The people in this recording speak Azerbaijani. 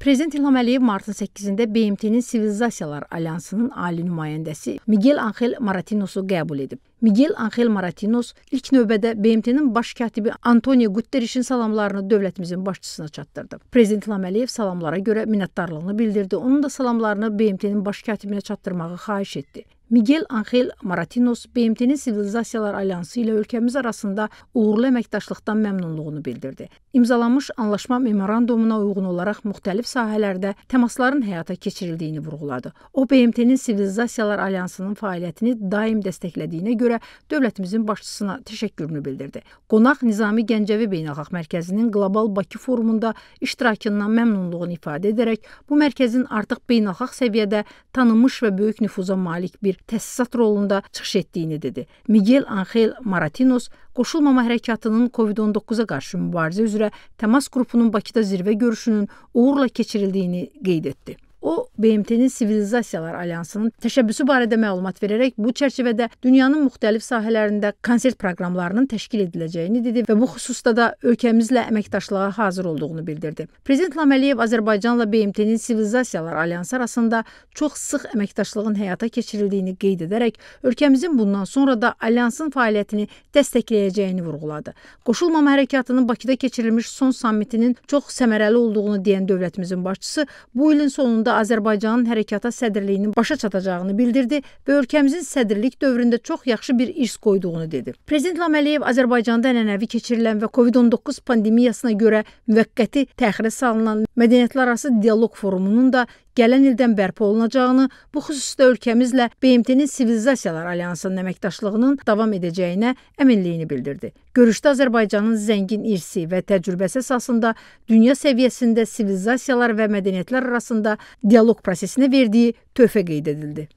Prezident İlham Əliyev martın 8-də BMT-nin Sivilizasiyalar Alyansının ali nümayəndəsi Miguel Angel Maratinosu qəbul edib. Miguel Angel Maratinos ilk növbədə BMT-nin baş katibi Antonio Guterrisin salamlarını dövlətimizin başçısına çatdırdı. Prezident İlham Əliyev salamlara görə minnətdarlığını bildirdi. Onun da salamlarını BMT-nin baş katibinə çatdırmağı xahiş etdi. Miguel Angel Maratinos BMT-nin Sivilizasiyalar Alyansı ilə ölkəmiz arasında uğurlu əməkdaşlıqdan məmnunluğunu bildirdi. İmzalanmış anlaşma memorandumuna uyğun olaraq müxtəlif sahələrdə təmasların həyata keçirildiyini vurğuladı. O BMT-nin Sivilizasiyalar Alyansının fəaliyyətini daim dəstəklədiyinə görə dövlətimizin başçısına təşəkkürünü bildirdi. Qonaq Nizami Gəncəvi Beynəlxalq Mərkəzinin Qlobal Bakı forumunda iştirakından məmnunluğunu ifadə edərək bu mərkəzin artıq beynəlxalq səviyyədə tanınmış və böyük nüfuza malik bir təsisat rolunda çıxış etdiyini dedi. Miguel Angel Maratinos qoşulmama hərəkatının COVID-19-a qarşı mübarizə üzrə təmas qrupunun Bakıda zirvə görüşünün uğurla keçirildiyini qeyd etdi. O BMT-nin Sivilizasiyalar Alyansının təşəbbüsü barədə məlumat verərək bu çərçivədə dünyanın müxtəlif sahələrində konsert proqramlarının təşkil ediləcəyini dedi və bu xüsusda da ölkəmizlə əməkdaşlığa hazır olduğunu bildirdi. Prezident Laməliyev Azərbaycanla BMT-nin Sivilizasiyalar Alyansı arasında çox sıx əməkdaşlığın həyata keçirildiyini qeyd edərək ölkəmizin bundan sonra da alyansın fəaliyyətini dəstəkləyəcəyini vurğuladı. Qoşulmama hərəkatının Bakıda keçirilmiş son sammitinin çox səmərəli olduğunu deyən dövlətimizin başçısı bu ilin sonunda da Azərbaycanın hərəkata sədrliyinin başa çatacağını bildirdi və ölkəmizin sədrlik dövründə çox yaxşı bir iş qoyduğunu dedi. Prezident Laməliyev Azərbaycanda ənənəvi keçirilən və COVID-19 pandemiyasına görə müvəqqəti təxirə salınan Mədəniyyətlərarası dialoq forumunun da gələn ildən bərpa olunacağını, bu xüsusda ölkəmizlə BMT-nin Sivilizasiyalar Alyansının əməkdaşlığının davam edəcəyinə əminliyini bildirdi. Görüşdə Azərbaycanın zəngin irsi və təcrübəsi əsasında dünya səviyyəsində sivilizasiyalar və mədəniyyətlər arasında dialoq prosesinə verdiyi töhfə qeyd edildi.